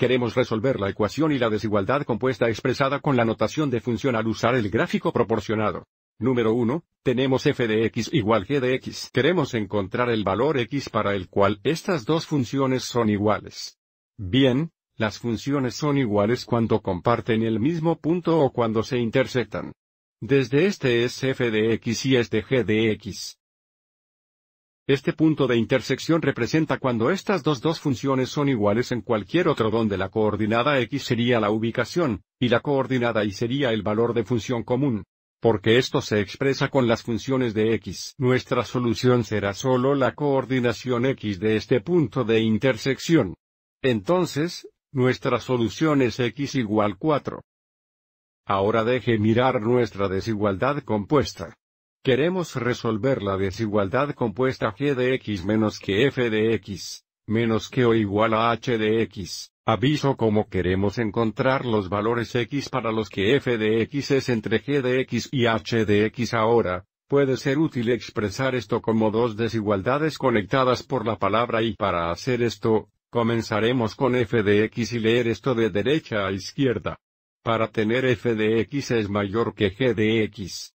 Queremos resolver la ecuación y la desigualdad compuesta expresada con la notación de función al usar el gráfico proporcionado. Número 1. Tenemos f de x igual g de x. Queremos encontrar el valor x para el cual estas dos funciones son iguales. Bien, las funciones son iguales cuando comparten el mismo punto o cuando se intersectan. Desde este es f de x y este g de x. Este punto de intersección representa cuando estas dos dos funciones son iguales en cualquier otro donde la coordinada x sería la ubicación, y la coordinada y sería el valor de función común. Porque esto se expresa con las funciones de x. Nuestra solución será solo la coordinación x de este punto de intersección. Entonces, nuestra solución es x igual 4. Ahora deje mirar nuestra desigualdad compuesta. Queremos resolver la desigualdad compuesta g de x menos que f de x, menos que o igual a h de x. Aviso como queremos encontrar los valores x para los que f de x es entre g de x y h de x ahora, puede ser útil expresar esto como dos desigualdades conectadas por la palabra y para hacer esto, comenzaremos con f de x y leer esto de derecha a izquierda. Para tener f de x es mayor que g de x,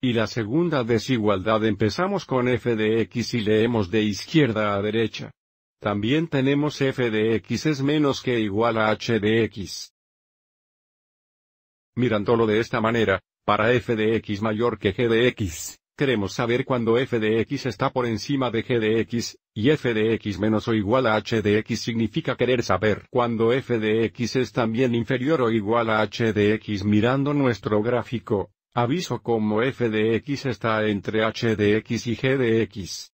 Y la segunda desigualdad empezamos con f de x y leemos de izquierda a derecha. También tenemos f de x es menos que igual a h de x. Mirándolo de esta manera, para f de x mayor que g de x, queremos saber cuando f de x está por encima de g de x, y f de x menos o igual a h de x significa querer saber cuando f de x es también inferior o igual a h de x mirando nuestro gráfico, Aviso como f de x está entre h de x y g de x.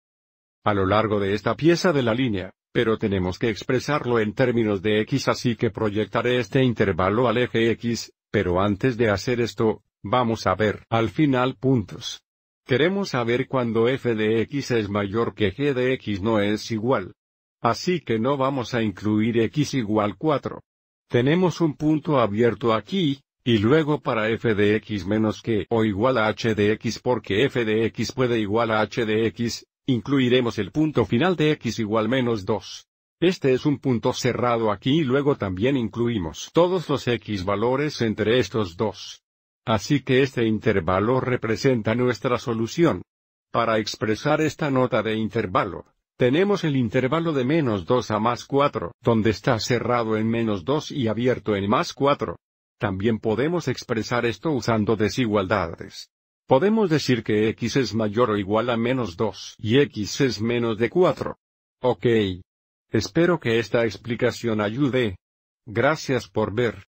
A lo largo de esta pieza de la línea, pero tenemos que expresarlo en términos de x así que proyectaré este intervalo al eje x, pero antes de hacer esto, vamos a ver al final puntos. Queremos saber cuando f de x es mayor que g de x no es igual. Así que no vamos a incluir x igual 4. Tenemos un punto abierto aquí, y luego para f de x menos que o igual a h de x porque f de x puede igual a h de x, incluiremos el punto final de x igual menos 2. Este es un punto cerrado aquí y luego también incluimos todos los x valores entre estos dos. Así que este intervalo representa nuestra solución. Para expresar esta nota de intervalo, tenemos el intervalo de menos 2 a más 4, donde está cerrado en menos 2 y abierto en más 4. También podemos expresar esto usando desigualdades. Podemos decir que x es mayor o igual a menos 2 y x es menos de 4. Ok. Espero que esta explicación ayude. Gracias por ver.